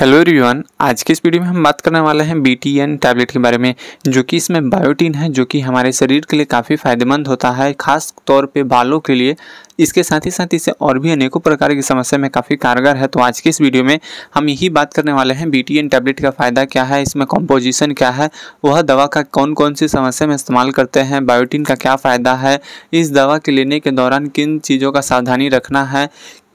hello everyone आज के इस वीडियो में हम बात करने वाले हैं बी टी एन टैबलेट के बारे में जो कि इसमें बायोटीन है जो कि हमारे शरीर के लिए काफ़ी फायदेमंद होता है खास तौर पे बालों के लिए इसके साथ ही साथ इसे और भी अनेकों प्रकार की समस्या में काफ़ी कारगर है तो आज के इस वीडियो में हम यही बात करने वाले हैं बी टैबलेट का फ़ायदा क्या है इसमें कॉम्पोजिशन क्या है वह दवा का कौन कौन सी समस्या में इस्तेमाल करते हैं बायोटीन का क्या फ़ायदा है इस दवा के लेने के दौरान किन चीज़ों का सावधानी रखना है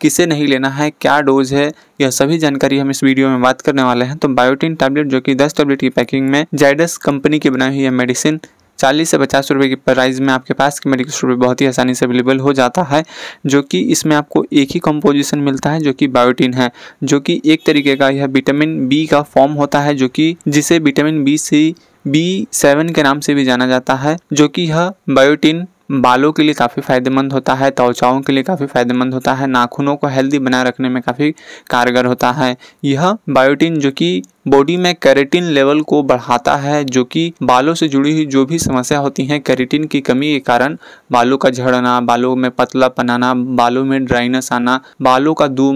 किसे नहीं लेना है क्या डोज है यह सभी जानकारी हम इस वीडियो में बात करने वाले हैं तो बायोटिन टैबलेट जो कि 10 टैबलेट की पैकिंग में जाइडस कंपनी की बनाई हुई है मेडिसिन चालीस से पचास रुपये की प्राइस में आपके पास के मेडिकल स्टोर पर बहुत ही आसानी से अवेलेबल हो जाता है जो कि इसमें आपको एक ही कंपोजिशन मिलता है जो कि बायोटिन है जो कि एक तरीके का यह विटामिन बी का फॉर्म होता है जो कि जिसे विटामिन बी सी बी सेवन के नाम से भी जाना जाता है जो कि यह बायोटिन बालों के लिए काफ़ी फ़ायदेमंद होता है त्वचाओं के लिए काफ़ी फ़ायदेमंद होता है नाखूनों को हेल्दी बनाए रखने में काफ़ी कारगर होता है यह बायोटिन जो कि बॉडी में कैरेटिन लेवल को बढ़ाता है जो कि बालों से जुड़ी हुई जो भी समस्या होती हैं कैरेटिन की कमी के कारण बालों का झड़ना बालों में पतला पनाना बालों में ड्राइनेस आना बालों का दो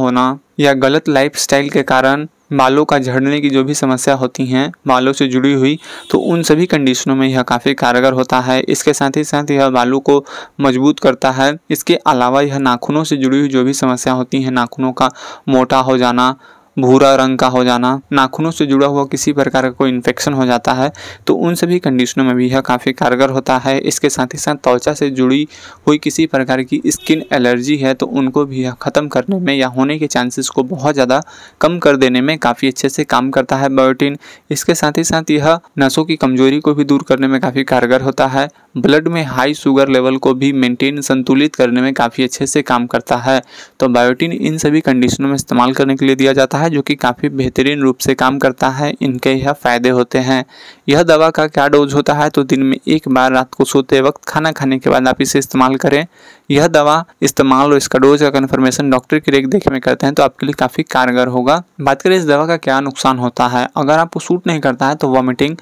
होना या गलत लाइफ के कारण बालों का झड़ने की जो भी समस्या होती हैं बालों से जुड़ी हुई तो उन सभी कंडीशनों में यह काफ़ी कारगर होता है इसके साथ ही साथ यह बालों को मजबूत करता है इसके अलावा यह नाखूनों से जुड़ी हुई जो भी समस्या होती हैं नाखूनों का मोटा हो जाना भूरा रंग का हो जाना नाखूनों से जुड़ा हुआ किसी प्रकार का कोई इन्फेक्शन हो जाता है तो उन सभी कंडीशनों में भी यह काफ़ी कारगर होता है इसके साथ ही साथ त्वचा से जुड़ी हुई किसी प्रकार की स्किन एलर्जी है तो उनको भी यह ख़त्म करने में या होने के चांसेस को बहुत ज़्यादा कम कर देने में काफ़ी अच्छे से काम करता है बायोटिन इसके साथ ही साथ यह नसों की कमजोरी को भी दूर करने में काफ़ी कारगर होता है ब्लड में हाई शुगर लेवल को भी मेंटेन संतुलित करने में काफ़ी अच्छे से काम करता है तो बायोटिन इन सभी कंडीशनों में इस्तेमाल करने के लिए दिया जाता है है जो कि काफ़ी बेहतरीन रूप से काम करता है इनके यह फ़ायदे होते हैं यह दवा का क्या डोज होता है तो दिन में एक बार रात को सोते वक्त खाना खाने के बाद आप इसे इस्तेमाल करें यह दवा इस्तेमाल और इसका डोज का कन्फर्मेशन डॉक्टर की रेख देख में करते हैं तो आपके लिए काफ़ी कारगर होगा बात करें इस दवा का क्या नुकसान होता है अगर आपको सूट नहीं करता है तो वॉमिटिंग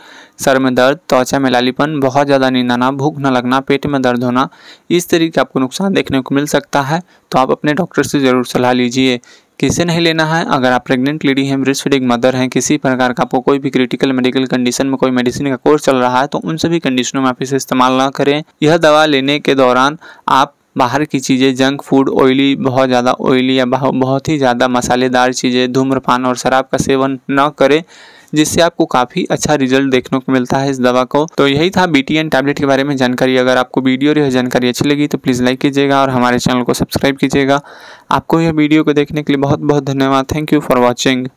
सर में दर्द त्वचा में लालीपन बहुत ज़्यादा नींद आना भूख न लगना पेट में दर्द होना इस तरीके आपको नुकसान देखने को मिल सकता है तो आप अपने डॉक्टर से ज़रूर सलाह लीजिए किसे नहीं लेना है अगर आप प्रेग्नेंट लेडी हैं ब्रेस्ट फीडिंग मदर हैं किसी प्रकार का आपको कोई भी क्रिटिकल मेडिकल कंडीशन में कोई मेडिसिन का कोर्स चल रहा है तो उन सभी कंडीशनों में आप इसे इस्तेमाल ना करें यह दवा लेने के दौरान आप बाहर की चीज़ें जंक फूड ऑयली बहुत ज़्यादा ऑयली या बहुत ही ज़्यादा मसालेदार चीज़ें धूम्रपान और शराब का सेवन न करें जिससे आपको काफ़ी अच्छा रिजल्ट देखने को मिलता है इस दवा को तो यही था बी टैबलेट के बारे में जानकारी अगर आपको वीडियो और यह जानकारी अच्छी लगी तो प्लीज़ लाइक कीजिएगा और हमारे चैनल को सब्सक्राइब कीजिएगा आपको यह वीडियो को देखने के लिए बहुत बहुत धन्यवाद थैंक यू फॉर वॉचिंग